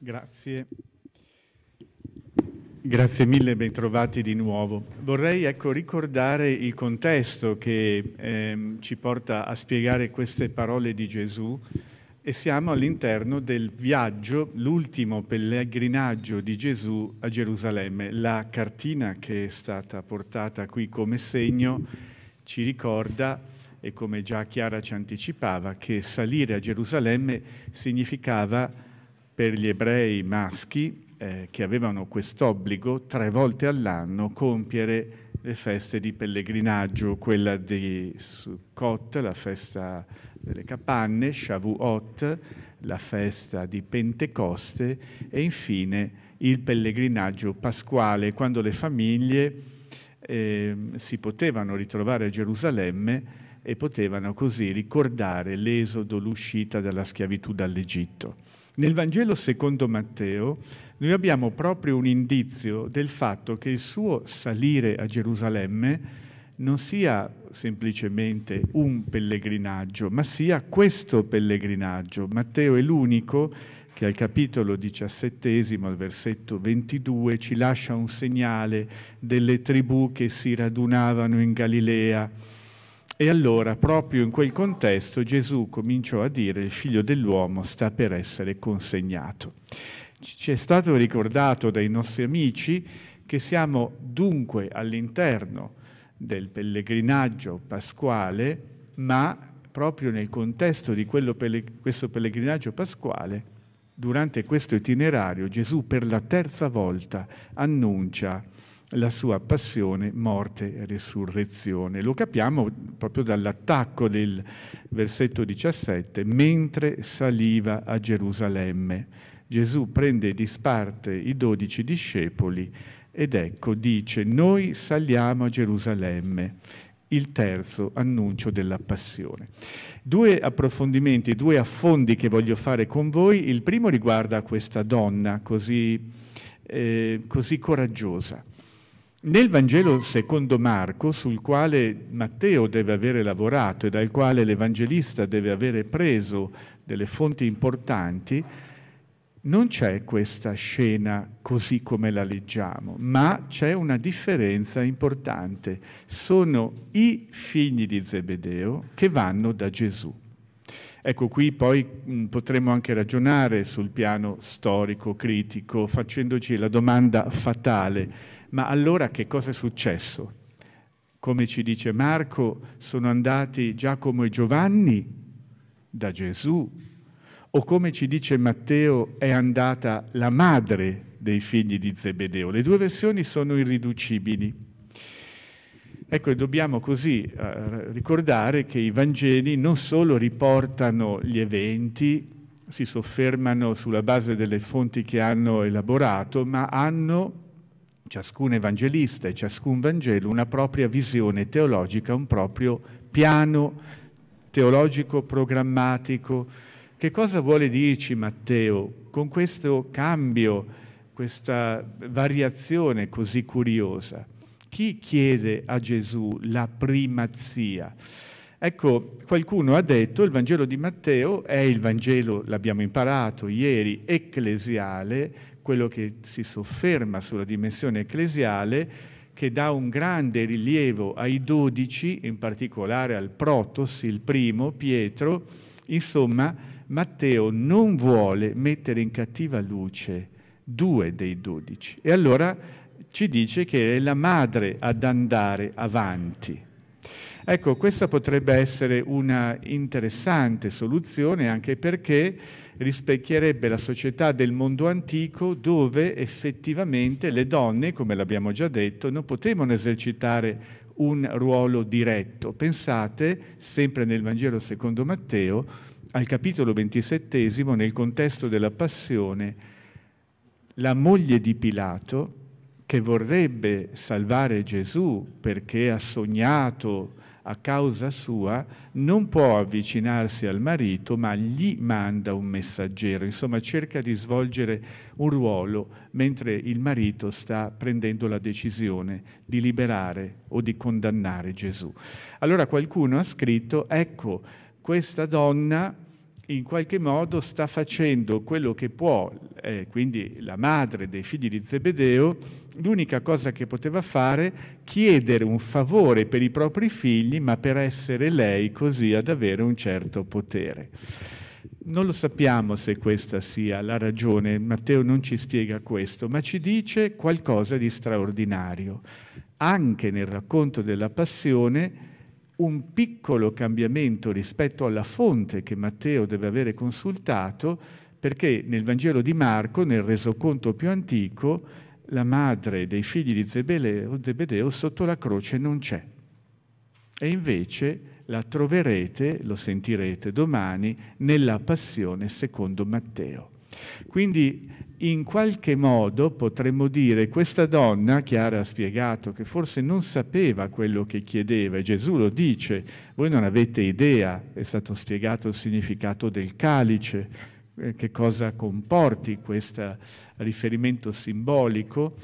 Grazie. Grazie mille, bentrovati di nuovo. Vorrei ecco, ricordare il contesto che ehm, ci porta a spiegare queste parole di Gesù e siamo all'interno del viaggio, l'ultimo pellegrinaggio di Gesù a Gerusalemme. La cartina che è stata portata qui come segno ci ricorda e come già Chiara ci anticipava che salire a Gerusalemme significava per gli ebrei maschi eh, che avevano quest'obbligo tre volte all'anno compiere le feste di pellegrinaggio, quella di Sukkot, la festa delle capanne, Shavuot, la festa di Pentecoste e infine il pellegrinaggio pasquale, quando le famiglie eh, si potevano ritrovare a Gerusalemme e potevano così ricordare l'esodo, l'uscita dalla schiavitù dall'Egitto. Nel Vangelo secondo Matteo noi abbiamo proprio un indizio del fatto che il suo salire a Gerusalemme non sia semplicemente un pellegrinaggio, ma sia questo pellegrinaggio. Matteo è l'unico che al capitolo diciassettesimo, al versetto 22, ci lascia un segnale delle tribù che si radunavano in Galilea e allora, proprio in quel contesto, Gesù cominciò a dire il figlio dell'uomo sta per essere consegnato. Ci è stato ricordato dai nostri amici che siamo dunque all'interno del pellegrinaggio pasquale, ma proprio nel contesto di pelleg questo pellegrinaggio pasquale, durante questo itinerario Gesù per la terza volta annuncia la sua passione, morte e risurrezione. Lo capiamo proprio dall'attacco del versetto 17, mentre saliva a Gerusalemme. Gesù prende di sparte i dodici discepoli ed ecco dice, noi saliamo a Gerusalemme il terzo annuncio della passione. Due approfondimenti, due affondi che voglio fare con voi. Il primo riguarda questa donna così, eh, così coraggiosa. Nel Vangelo secondo Marco, sul quale Matteo deve avere lavorato e dal quale l'Evangelista deve avere preso delle fonti importanti, non c'è questa scena così come la leggiamo, ma c'è una differenza importante. Sono i figli di Zebedeo che vanno da Gesù. Ecco, qui poi mh, mm, potremmo anche ragionare sul piano storico, critico, facendoci la domanda fatale ma allora che cosa è successo? Come ci dice Marco, sono andati Giacomo e Giovanni da Gesù. O come ci dice Matteo, è andata la madre dei figli di Zebedeo. Le due versioni sono irriducibili. Ecco, dobbiamo così eh, ricordare che i Vangeli non solo riportano gli eventi, si soffermano sulla base delle fonti che hanno elaborato, ma hanno ciascun evangelista e ciascun Vangelo una propria visione teologica, un proprio piano teologico programmatico. Che cosa vuole dirci Matteo con questo cambio, questa variazione così curiosa? Chi chiede a Gesù la primazia? Ecco, qualcuno ha detto il Vangelo di Matteo è il Vangelo, l'abbiamo imparato ieri, ecclesiale, quello che si sofferma sulla dimensione ecclesiale, che dà un grande rilievo ai dodici, in particolare al Protos, il primo, Pietro, insomma Matteo non vuole mettere in cattiva luce due dei dodici e allora ci dice che è la madre ad andare avanti. Ecco, questa potrebbe essere una interessante soluzione anche perché rispecchierebbe la società del mondo antico dove effettivamente le donne, come l'abbiamo già detto, non potevano esercitare un ruolo diretto. Pensate, sempre nel Vangelo secondo Matteo, al capitolo 27, nel contesto della passione, la moglie di Pilato, che vorrebbe salvare Gesù perché ha sognato a causa sua non può avvicinarsi al marito, ma gli manda un messaggero, insomma cerca di svolgere un ruolo mentre il marito sta prendendo la decisione di liberare o di condannare Gesù. Allora qualcuno ha scritto, ecco, questa donna in qualche modo sta facendo quello che può, eh, quindi la madre dei figli di Zebedeo, l'unica cosa che poteva fare, chiedere un favore per i propri figli, ma per essere lei così ad avere un certo potere. Non lo sappiamo se questa sia la ragione, Matteo non ci spiega questo, ma ci dice qualcosa di straordinario. Anche nel racconto della passione, un piccolo cambiamento rispetto alla fonte che Matteo deve avere consultato, perché nel Vangelo di Marco, nel resoconto più antico, la madre dei figli di Zebedeo, Zebedeo sotto la croce non c'è. E invece la troverete, lo sentirete domani, nella passione secondo Matteo. Quindi in qualche modo potremmo dire questa donna, Chiara ha spiegato che forse non sapeva quello che chiedeva e Gesù lo dice, voi non avete idea, è stato spiegato il significato del calice, eh, che cosa comporti questo riferimento simbolico,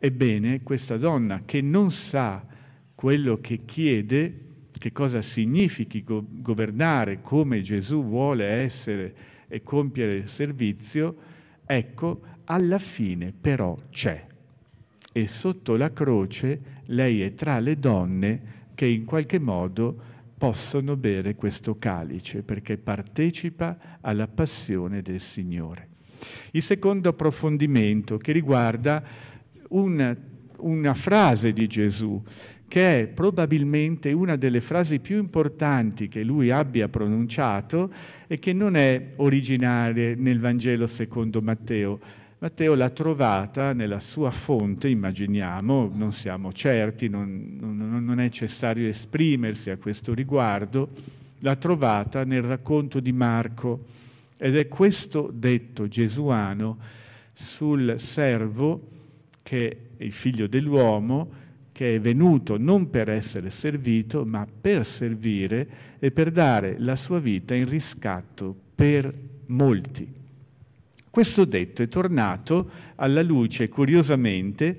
ebbene questa donna che non sa quello che chiede, che cosa significhi governare come Gesù vuole essere, e compiere il servizio, ecco, alla fine però c'è. E sotto la croce lei è tra le donne che in qualche modo possono bere questo calice perché partecipa alla passione del Signore. Il secondo approfondimento che riguarda una, una frase di Gesù che è probabilmente una delle frasi più importanti che lui abbia pronunciato e che non è originale nel Vangelo secondo Matteo. Matteo l'ha trovata nella sua fonte, immaginiamo, non siamo certi, non, non, non è necessario esprimersi a questo riguardo, l'ha trovata nel racconto di Marco ed è questo detto gesuano sul servo che è il figlio dell'uomo, che è venuto non per essere servito, ma per servire e per dare la sua vita in riscatto per molti. Questo detto è tornato alla luce, curiosamente,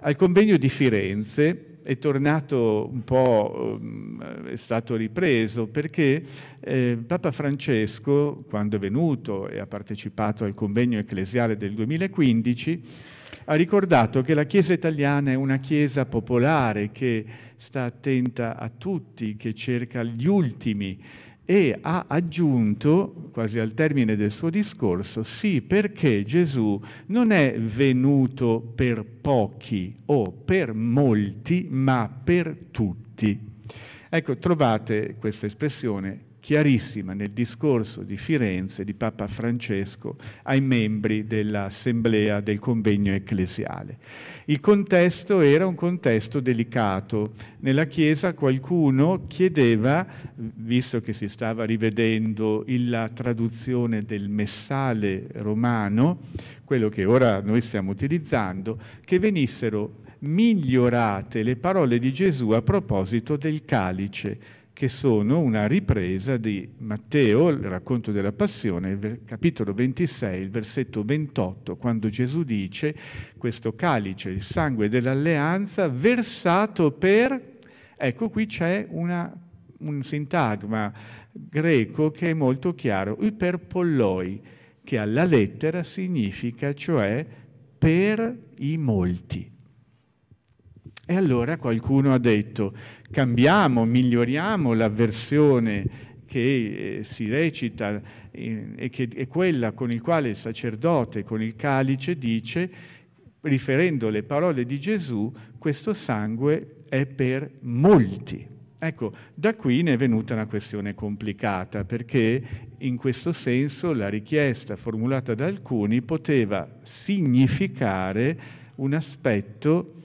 al convegno di Firenze è tornato un po', ehm, è stato ripreso perché eh, Papa Francesco, quando è venuto e ha partecipato al convegno ecclesiale del 2015, ha ricordato che la Chiesa italiana è una Chiesa popolare che sta attenta a tutti, che cerca gli ultimi, e ha aggiunto, quasi al termine del suo discorso, sì perché Gesù non è venuto per pochi o per molti, ma per tutti. Ecco, trovate questa espressione chiarissima nel discorso di Firenze di Papa Francesco ai membri dell'assemblea del convegno ecclesiale. Il contesto era un contesto delicato. Nella Chiesa qualcuno chiedeva, visto che si stava rivedendo la traduzione del messale romano, quello che ora noi stiamo utilizzando, che venissero migliorate le parole di Gesù a proposito del calice che sono una ripresa di Matteo, il racconto della passione, capitolo 26, il versetto 28, quando Gesù dice questo calice, il sangue dell'alleanza, versato per... Ecco qui c'è una, un sintagma greco che è molto chiaro, iperpolloi, che alla lettera significa cioè per i molti. E allora qualcuno ha detto cambiamo, miglioriamo la versione che eh, si recita e che è quella con il quale il sacerdote con il calice dice, riferendo le parole di Gesù, questo sangue è per molti. Ecco, da qui ne è venuta una questione complicata, perché in questo senso la richiesta formulata da alcuni poteva significare un aspetto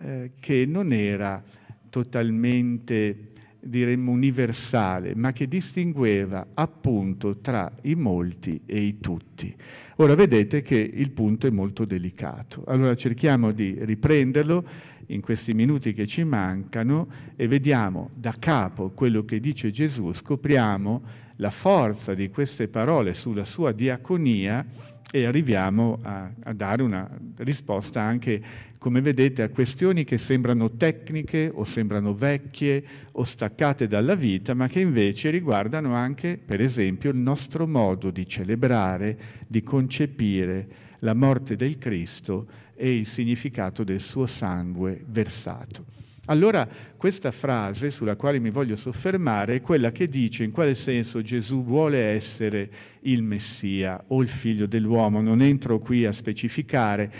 eh, che non era totalmente, diremmo, universale, ma che distingueva appunto tra i molti e i tutti. Ora vedete che il punto è molto delicato. Allora cerchiamo di riprenderlo in questi minuti che ci mancano e vediamo da capo quello che dice Gesù, scopriamo la forza di queste parole sulla sua diaconia e arriviamo a, a, dare una risposta anche, come vedete, a questioni che sembrano tecniche o sembrano vecchie o staccate dalla vita, ma che invece riguardano anche, per esempio, il nostro modo di celebrare, di concepire la morte del Cristo e il significato del suo sangue versato. Allora questa frase sulla quale mi voglio soffermare è quella che dice in quale senso Gesù vuole essere il Messia o il figlio dell'uomo. Non entro qui a specificare,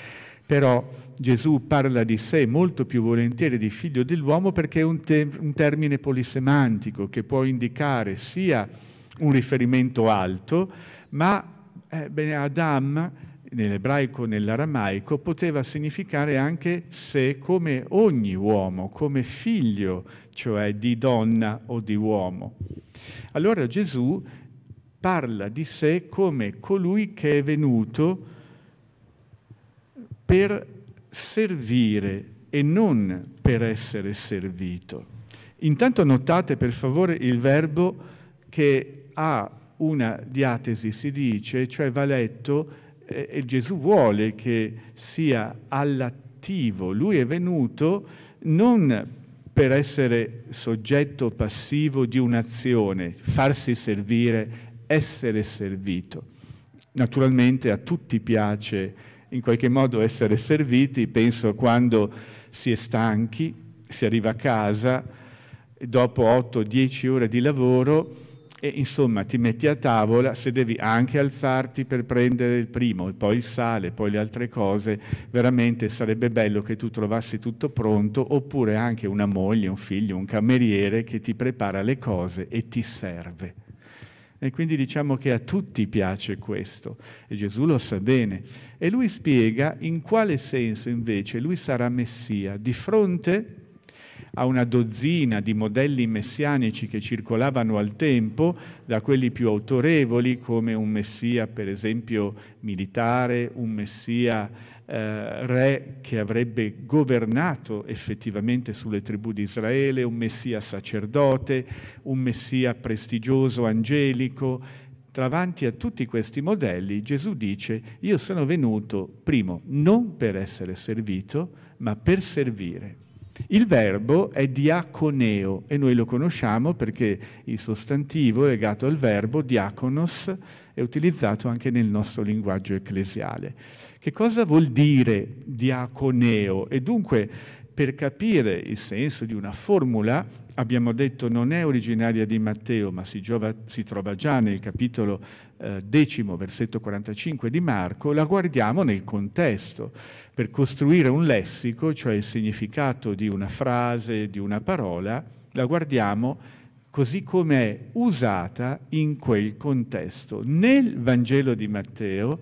però Gesù parla di sé molto più volentieri di figlio dell'uomo perché è un, te- un termine polisemantico che può indicare sia un riferimento alto, ma eh, bene, Adam nell'ebraico, nell'aramaico, poteva significare anche se come ogni uomo, come figlio, cioè di donna o di uomo. Allora Gesù parla di sé come colui che è venuto per servire e non per essere servito. Intanto notate per favore il verbo che ha una diatesi, si dice, cioè va letto eh, e Gesù vuole che sia all'attivo. Lui è venuto non per essere soggetto passivo di un'azione, farsi servire, essere servito. Naturalmente a tutti piace in qualche modo essere serviti, penso quando si è stanchi, si arriva a casa, dopo 8-10 ore di lavoro, e insomma ti metti a tavola se devi anche alzarti per prendere il primo, poi il sale, poi le altre cose, veramente sarebbe bello che tu trovassi tutto pronto oppure anche una moglie, un figlio, un cameriere che ti prepara le cose e ti serve. E quindi diciamo che a tutti piace questo e Gesù lo sa bene. E lui spiega in quale senso invece lui sarà Messia di fronte a una dozzina di modelli messianici che circolavano al tempo, da quelli più autorevoli come un messia per esempio militare, un messia eh, re che avrebbe governato effettivamente sulle tribù di Israele, un messia sacerdote, un messia prestigioso, angelico, davanti a tutti questi modelli, Gesù dice, io sono venuto, primo, non per essere servito, ma per servire. Il verbo è diaconeo e noi lo conosciamo perché il sostantivo legato al verbo, diaconos, è utilizzato anche nel nostro linguaggio ecclesiale. Che cosa vuol dire diaconeo? E dunque, per capire il senso di una formula, abbiamo detto non è originaria di Matteo, ma si, giova, si trova già nel capitolo eh, decimo, versetto 45 di Marco, la guardiamo nel contesto per costruire un lessico, cioè il significato di una frase, di una parola, la guardiamo così come è usata in quel contesto. Nel Vangelo di Matteo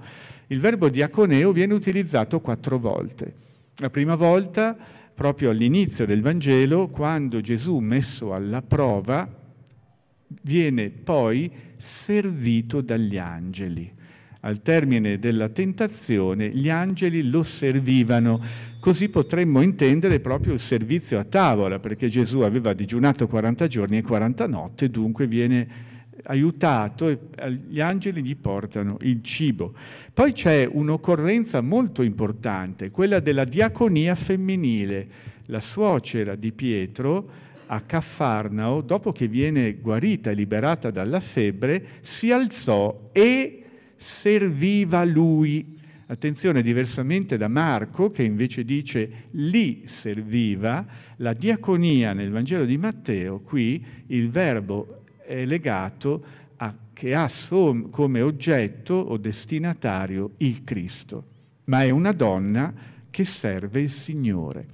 il verbo diaconeo viene utilizzato quattro volte. La prima volta proprio all'inizio del Vangelo, quando Gesù, messo alla prova, viene poi servito dagli angeli. Al termine della tentazione gli angeli lo servivano. Così potremmo intendere proprio il servizio a tavola, perché Gesù aveva digiunato 40 giorni e 40 notti, dunque viene servito aiutato e eh, gli angeli gli portano il cibo. Poi c'è un'occorrenza molto importante, quella della diaconia femminile. La suocera di Pietro a Caffarnao, dopo che viene guarita e liberata dalla febbre, si alzò e serviva lui. Attenzione, diversamente da Marco, che invece dice lì serviva, la diaconia nel Vangelo di Matteo, qui il verbo è legato a che ha so, come oggetto o destinatario il Cristo, ma è una donna che serve il Signore.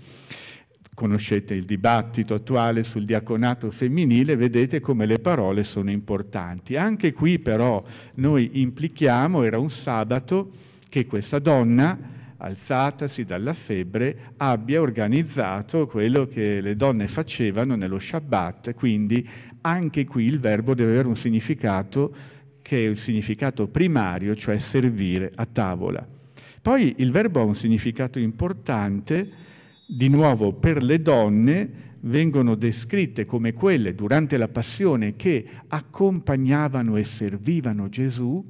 Conoscete il dibattito attuale sul diaconato femminile, vedete come le parole sono importanti. Anche qui però noi implichiamo, era un sabato, che questa donna alzatasi dalla febbre, abbia organizzato quello che le donne facevano nello Shabbat, quindi anche qui il verbo deve avere un significato che è il significato primario, cioè servire a tavola. Poi il verbo ha un significato importante, di nuovo per le donne vengono descritte come quelle durante la passione che accompagnavano e servivano Gesù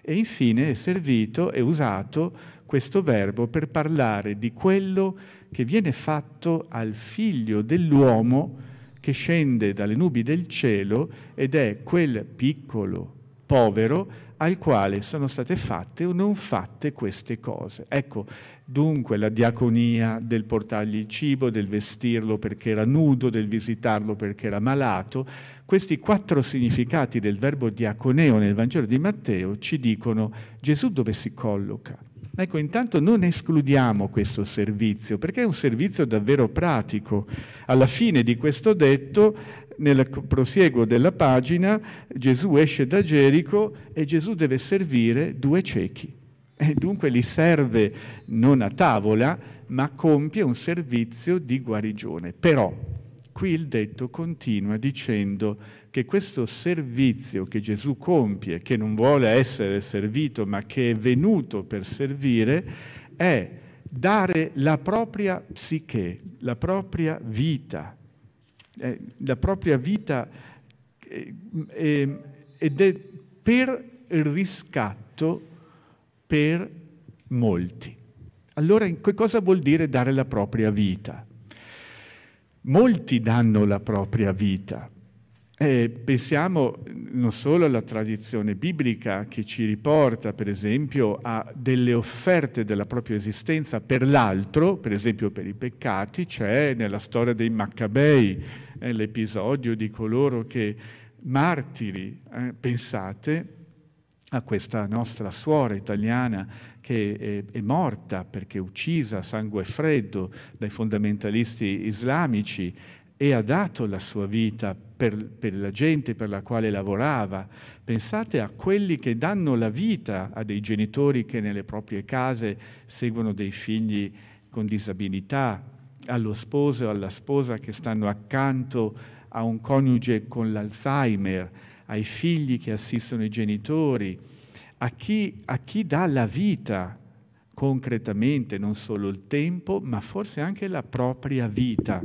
e infine è servito e usato questo verbo per parlare di quello che viene fatto al figlio dell'uomo che scende dalle nubi del cielo ed è quel piccolo povero al quale sono state fatte o non fatte queste cose. Ecco, dunque la diaconia del portargli il cibo, del vestirlo perché era nudo, del visitarlo perché era malato, questi quattro significati del verbo diaconeo nel Vangelo di Matteo ci dicono Gesù dove si colloca. Ecco, intanto non escludiamo questo servizio, perché è un servizio davvero pratico. Alla fine di questo detto, nel prosieguo della pagina, Gesù esce da Gerico e Gesù deve servire due ciechi. E dunque li serve non a tavola, ma compie un servizio di guarigione. Però, Qui il detto continua dicendo che questo servizio che Gesù compie, che non vuole essere servito ma che è venuto per servire, è dare la propria psiche, la propria vita, eh, la propria vita eh, eh, ed è per riscatto per molti. Allora, che cosa vuol dire dare la propria vita? molti danno la propria vita. Eh, pensiamo non solo alla tradizione biblica che ci riporta, per esempio, a delle offerte della propria esistenza per l'altro, per esempio per i peccati, c'è nella storia dei Maccabei eh, l'episodio di coloro che martiri, eh, pensate, a questa nostra suora italiana che è, è, morta perché uccisa a sangue freddo dai fondamentalisti islamici e ha dato la sua vita per, per la gente per la quale lavorava. Pensate a quelli che danno la vita a dei genitori che nelle proprie case seguono dei figli con disabilità, allo sposo o alla sposa che stanno accanto a un coniuge con l'Alzheimer ai figli che assistono i genitori, a chi, a chi dà la vita concretamente, non solo il tempo, ma forse anche la propria vita.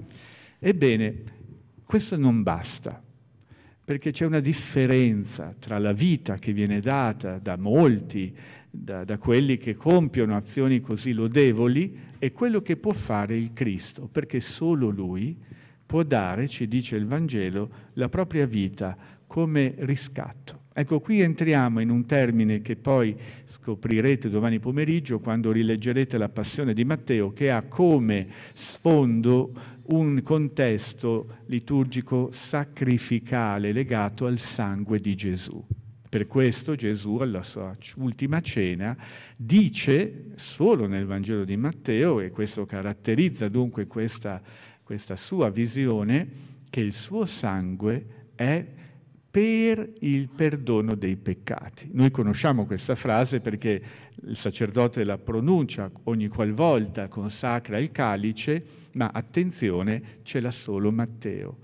Ebbene, questo non basta, perché c'è una differenza tra la vita che viene data da molti, da, da, quelli che compiono azioni così lodevoli, e quello che può fare il Cristo, perché solo Lui può dare, ci dice il Vangelo, la propria vita come riscatto. Ecco, qui entriamo in un termine che poi scoprirete domani pomeriggio quando rileggerete la passione di Matteo, che ha come sfondo un contesto liturgico sacrificale legato al sangue di Gesù. Per questo Gesù alla sua ultima cena dice, solo nel Vangelo di Matteo, e questo caratterizza dunque questa, questa sua visione, che il suo sangue è per il perdono dei peccati. Noi conosciamo questa frase perché il sacerdote la pronuncia ogni qualvolta consacra il calice, ma attenzione, ce l'ha solo Matteo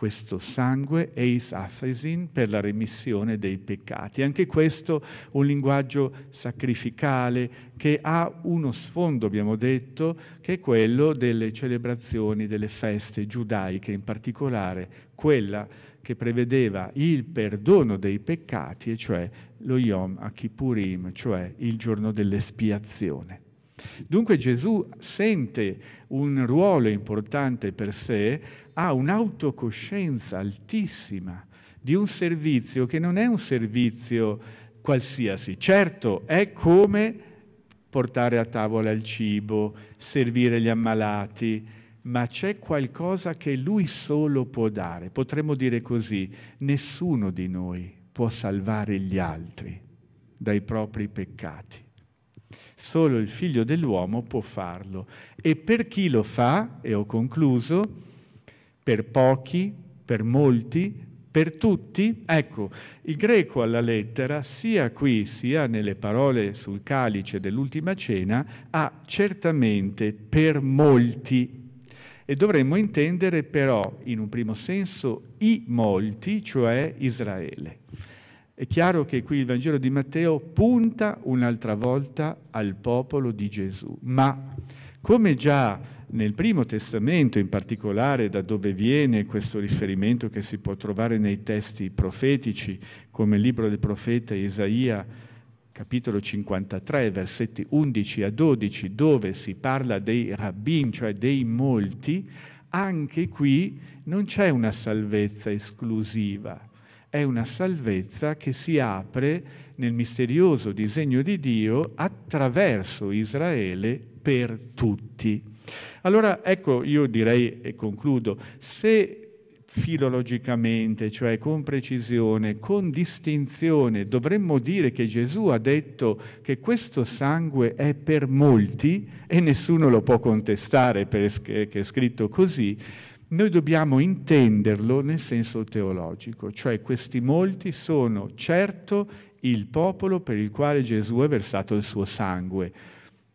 questo sangue, eis afresin, per la remissione dei peccati. Anche questo un linguaggio sacrificale che ha uno sfondo, abbiamo detto, che è quello delle celebrazioni, delle feste giudaiche, in particolare quella che prevedeva il perdono dei peccati, e cioè lo Yom Akipurim, cioè il giorno dell'espiazione. Dunque Gesù sente un ruolo importante per sé ha un'autocoscienza altissima di un servizio che non è un servizio qualsiasi. Certo, è come portare a tavola il cibo, servire gli ammalati, ma c'è qualcosa che lui solo può dare. Potremmo dire così, nessuno di noi può salvare gli altri dai propri peccati. Solo il figlio dell'uomo può farlo. E per chi lo fa, e ho concluso, per pochi, per molti, per tutti. Ecco, il greco alla lettera, sia qui sia nelle parole sul calice dell'ultima cena, ha certamente per molti. E dovremmo intendere però, in un primo senso, i molti, cioè Israele. È chiaro che qui il Vangelo di Matteo punta un'altra volta al popolo di Gesù, ma come già nel Primo Testamento, in particolare da dove viene questo riferimento che si può trovare nei testi profetici, come il libro del profeta Isaia, capitolo 53, versetti 11 a 12, dove si parla dei rabbin, cioè dei molti, anche qui non c'è una salvezza esclusiva, è una salvezza che si apre nel misterioso disegno di Dio attraverso Israele per tutti. Allora, ecco, io direi e concludo, se filologicamente, cioè con precisione, con distinzione, dovremmo dire che Gesù ha detto che questo sangue è per molti e nessuno lo può contestare perché è scritto così, noi dobbiamo intenderlo nel senso teologico, cioè questi molti sono certo il popolo per il quale Gesù ha versato il suo sangue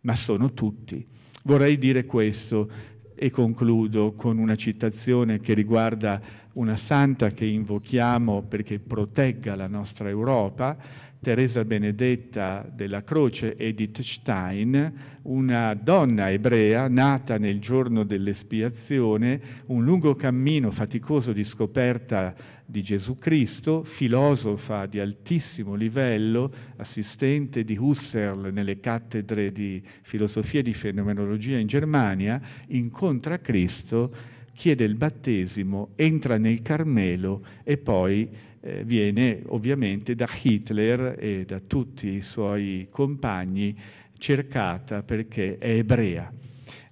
ma sono tutti. Vorrei dire questo e concludo con una citazione che riguarda una santa che invochiamo perché protegga la nostra Europa, Teresa Benedetta della Croce, Edith Stein, una donna ebrea nata nel giorno dell'espiazione, un lungo cammino faticoso di scoperta di Gesù Cristo, filosofa di altissimo livello, assistente di Husserl nelle cattedre di filosofia e di fenomenologia in Germania, incontra Cristo, chiede il battesimo, entra nel Carmelo e poi eh, viene ovviamente da Hitler e da tutti i suoi compagni cercata perché è ebrea.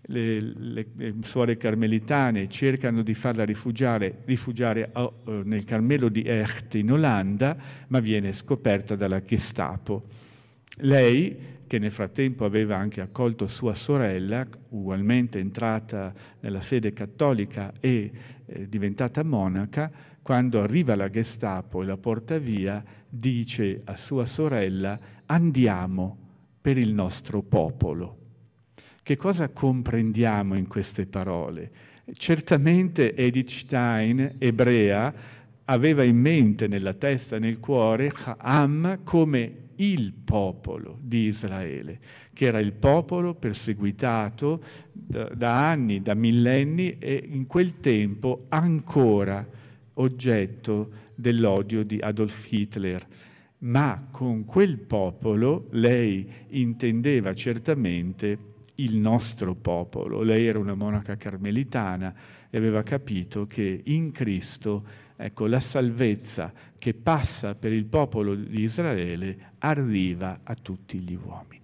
Le, le, le suore carmelitane cercano di farla rifugiare, rifugiare a, eh, nel Carmelo di Echt in Olanda, ma viene scoperta dalla Gestapo. Lei, che nel frattempo aveva anche accolto sua sorella, ugualmente entrata nella fede cattolica e eh, diventata monaca, quando arriva la Gestapo e la porta via, dice a sua sorella andiamo per il nostro popolo. Che cosa comprendiamo in queste parole? Certamente Edith Stein, ebrea, aveva in mente nella testa e nel cuore Ham come il popolo di Israele, che era il popolo perseguitato da, da anni, da millenni e in quel tempo ancora oggetto dell'odio di Adolf Hitler, ma con quel popolo lei intendeva certamente il nostro popolo. Lei era una monaca carmelitana e aveva capito che in Cristo ecco, la salvezza che passa per il popolo di Israele arriva a tutti gli uomini.